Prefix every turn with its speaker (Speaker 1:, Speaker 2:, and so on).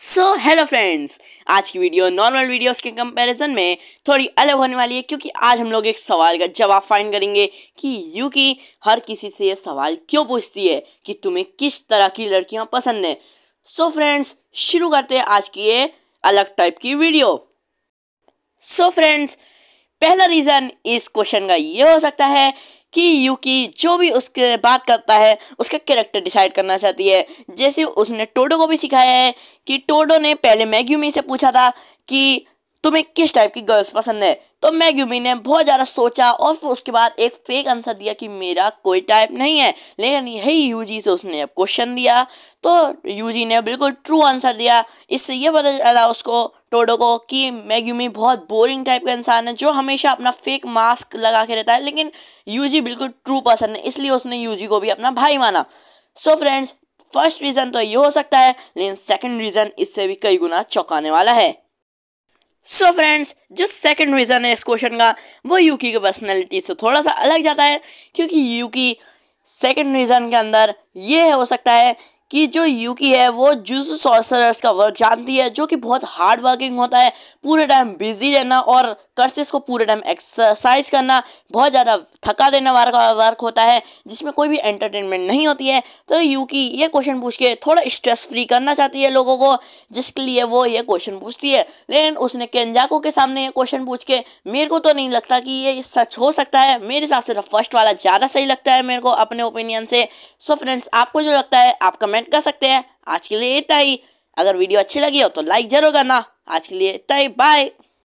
Speaker 1: so hello friends आज की video normal videos के कंपैरिजन में थोड़ी अलग होने वाली है क्योंकि आज हम लोग एक सवाल का जवाब फाइंड करेंगे कि यू की हर किसी से ये सवाल क्यों पूछती है कि तुम्हें किस तरह की लड़कियां पसंद हैं सो फ्रेंड्स शुरू करते हैं आज की ये अलग टाइप की वीडियो सो so फ्रेंड्स पहला रीज़न इस क्वेश्चन का ये हो सकता है कि यूकी जो भी उसके बात करता है उसका कैरेक्टर डिसाइड करना चाहती है जैसे उसने टोडो को भी सिखाया है कि टोडो ने पहले मैग्यूमी से पूछा था कि तुम्हें किस टाइप की गर्ल्स पसंद है तो मैग्यूमी ने बहुत ज़्यादा सोचा और फिर उसके बाद एक फेक आंसर दिया कि मेरा कोई टाइप नहीं है लेकिन यही यू से उसने अब क्वेश्चन दिया तो यू ने बिल्कुल ट्रू आंसर दिया इससे यह पता चला उसको टोडोको कि मैग्यूमी बहुत बोरिंग टाइप का इंसान है जो हमेशा अपना फेक मास्क लगा के रहता है लेकिन यूजी बिल्कुल ट्रू पर्सन है इसलिए उसने यूजी को भी अपना भाई माना सो फ्रेंड्स फर्स्ट रीज़न तो ये हो सकता है लेकिन सेकेंड रीज़न इससे भी कई गुना चौंकाने वाला है सो so फ्रेंड्स जो सेकंड रीज़न है इस क्वेश्चन का वो यूकी की पर्सनैलिटी से थोड़ा सा अलग जाता है क्योंकि यूकी सेकंड रीज़न के अंदर ये हो सकता है कि जो यूकी है वो जूस सॉर्सरर्स का वर्क जानती है जो कि बहुत हार्ड वर्किंग होता है पूरे टाइम बिजी रहना और कर्सेस को पूरे टाइम एक्सरसाइज करना बहुत ज़्यादा थका देने वाला वर्क होता है जिसमें कोई भी एंटरटेनमेंट नहीं होती है तो यूकी ये क्वेश्चन पूछ के थोड़ा स्ट्रेस फ्री करना चाहती है लोगों को जिसके लिए वो ये क्वेश्चन पूछती है लेकिन उसने केंजाको के सामने ये क्वेश्चन पूछ के मेरे को तो नहीं लगता कि ये सच हो सकता है मेरे हिसाब से फर्स्ट तो वाला ज़्यादा सही लगता है मेरे को अपने ओपिनियन से सो फ्रेंड्स आपको जो लगता है आप कमेंट कमेंट कर सकते हैं आज के लिए इतना ही अगर वीडियो अच्छी लगी हो तो लाइक जरूर करना आज के लिए इतना ही बाय